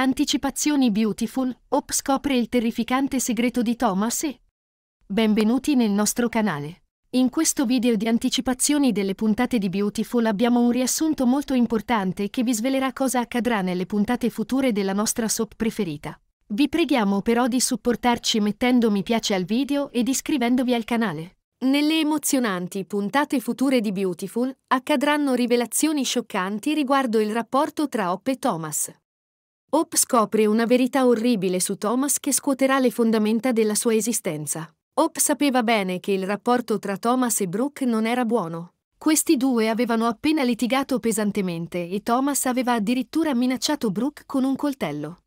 Anticipazioni Beautiful, Hope scopre il terrificante segreto di Thomas e... Benvenuti nel nostro canale. In questo video di anticipazioni delle puntate di Beautiful abbiamo un riassunto molto importante che vi svelerà cosa accadrà nelle puntate future della nostra soap preferita. Vi preghiamo però di supportarci mettendo mi piace al video ed iscrivendovi al canale. Nelle emozionanti puntate future di Beautiful accadranno rivelazioni scioccanti riguardo il rapporto tra Hope e Thomas. Hope scopre una verità orribile su Thomas che scuoterà le fondamenta della sua esistenza. Hope sapeva bene che il rapporto tra Thomas e Brooke non era buono. Questi due avevano appena litigato pesantemente e Thomas aveva addirittura minacciato Brooke con un coltello.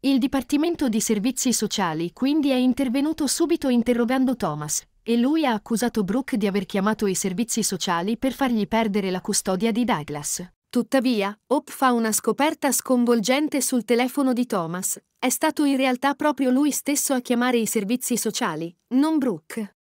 Il Dipartimento di Servizi Sociali quindi è intervenuto subito interrogando Thomas e lui ha accusato Brooke di aver chiamato i servizi sociali per fargli perdere la custodia di Douglas. Tuttavia, Hope fa una scoperta sconvolgente sul telefono di Thomas. È stato in realtà proprio lui stesso a chiamare i servizi sociali, non Brooke.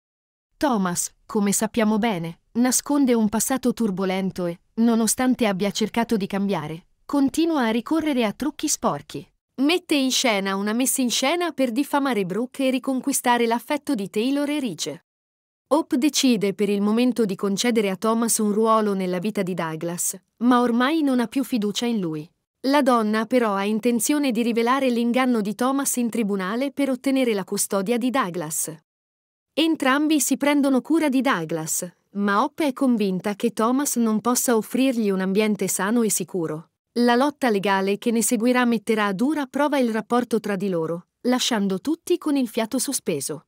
Thomas, come sappiamo bene, nasconde un passato turbolento e, nonostante abbia cercato di cambiare, continua a ricorrere a trucchi sporchi. Mette in scena una messa in scena per diffamare Brooke e riconquistare l'affetto di Taylor e Rige. Hope decide per il momento di concedere a Thomas un ruolo nella vita di Douglas, ma ormai non ha più fiducia in lui. La donna però ha intenzione di rivelare l'inganno di Thomas in tribunale per ottenere la custodia di Douglas. Entrambi si prendono cura di Douglas, ma Hope è convinta che Thomas non possa offrirgli un ambiente sano e sicuro. La lotta legale che ne seguirà metterà a dura prova il rapporto tra di loro, lasciando tutti con il fiato sospeso.